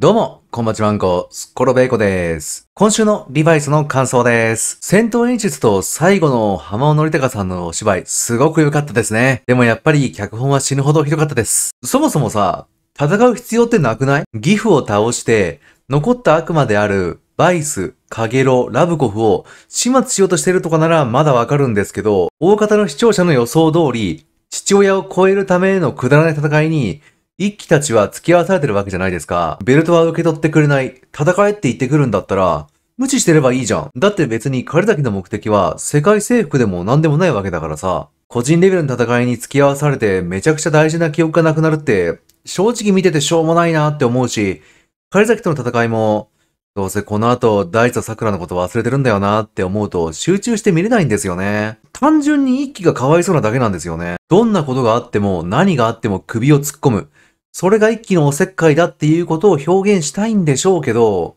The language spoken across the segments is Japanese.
どうも、こんばちわんこ、すっころべいこです。今週のリバイスの感想です。戦闘演出と最後の浜尾たかさんのお芝居、すごく良かったですね。でもやっぱり脚本は死ぬほどひどかったです。そもそもさ、戦う必要ってなくない義父を倒して、残った悪魔であるバイス、カゲロ、ラブコフを始末しようとしてるとかならまだわかるんですけど、大方の視聴者の予想通り、父親を超えるためのくだらない戦いに、一騎たちは付き合わされてるわけじゃないですか。ベルトは受け取ってくれない。戦えって言ってくるんだったら、無視してればいいじゃん。だって別に彼だけの目的は世界征服でも何でもないわけだからさ。個人レベルの戦いに付き合わされてめちゃくちゃ大事な記憶がなくなるって、正直見ててしょうもないなって思うし、彼崎との戦いも、どうせこの後、大地と桜のこと忘れてるんだよなって思うと集中して見れないんですよね。単純に一気がかわいそうなだけなんですよね。どんなことがあっても何があっても首を突っ込む。それが一気のおせっかいだっていうことを表現したいんでしょうけど、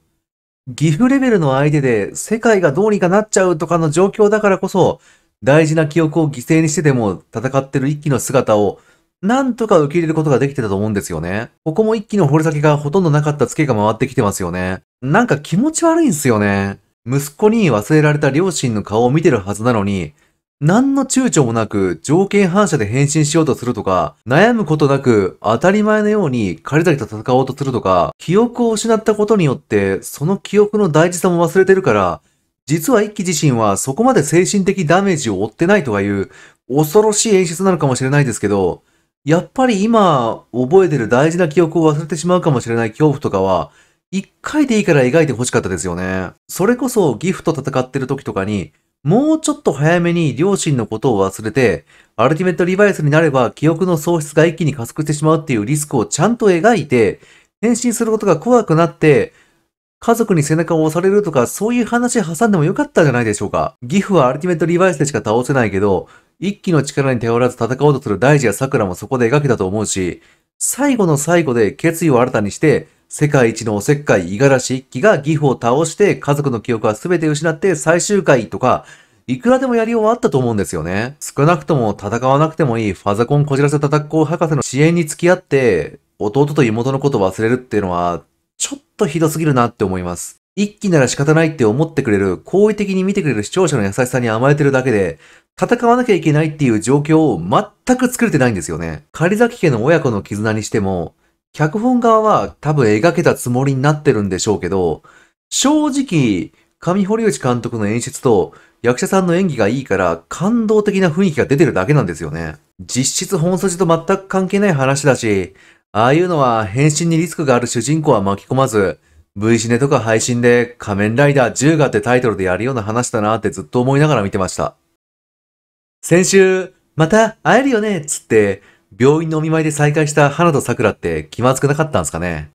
岐阜レベルの相手で世界がどうにかなっちゃうとかの状況だからこそ、大事な記憶を犠牲にしてでも戦ってる一気の姿を、なんとか受け入れることができてたと思うんですよね。ここも一気の掘り先がほとんどなかったツケが回ってきてますよね。なんか気持ち悪いんすよね。息子に忘れられた両親の顔を見てるはずなのに、何の躊躇もなく条件反射で変身しようとするとか、悩むことなく当たり前のように狩りだけと戦おうとするとか、記憶を失ったことによってその記憶の大事さも忘れてるから、実は一気自身はそこまで精神的ダメージを負ってないとはいう恐ろしい演出なのかもしれないですけど、やっぱり今覚えてる大事な記憶を忘れてしまうかもしれない恐怖とかは、一回でいいから描いて欲しかったですよね。それこそギフと戦ってる時とかに、もうちょっと早めに両親のことを忘れて、アルティメットリバイスになれば記憶の喪失が一気に加速してしまうっていうリスクをちゃんと描いて、変身することが怖くなって、家族に背中を押されるとか、そういう話挟んでもよかったじゃないでしょうか。ギフはアルティメットリバイスでしか倒せないけど、一気の力に頼らず戦おうとする大事や桜もそこで描けたと思うし、最後の最後で決意を新たにして、世界一のおせっかい五十嵐一輝がギフを倒して家族の記憶は全て失って最終回とか、いくらでもやりようあったと思うんですよね。少なくとも戦わなくてもいいファザコンこじらせ叩こう博士の支援に付き合って、弟と妹のこと忘れるっていうのは、ちょっとひどすぎるなって思います。一気なら仕方ないって思ってくれる、好意的に見てくれる視聴者の優しさに甘えてるだけで、戦わなきゃいけないっていう状況を全く作れてないんですよね。狩崎家の親子の絆にしても、脚本側は多分描けたつもりになってるんでしょうけど、正直、上堀内監督の演出と役者さんの演技がいいから感動的な雰囲気が出てるだけなんですよね。実質本筋と全く関係ない話だし、ああいうのは変身にリスクがある主人公は巻き込まず、V シネとか配信で仮面ライダー10がってタイトルでやるような話だなってずっと思いながら見てました。先週、また会えるよねっつって、病院のお見舞いで再会した花と桜って気まずくなかったんですかね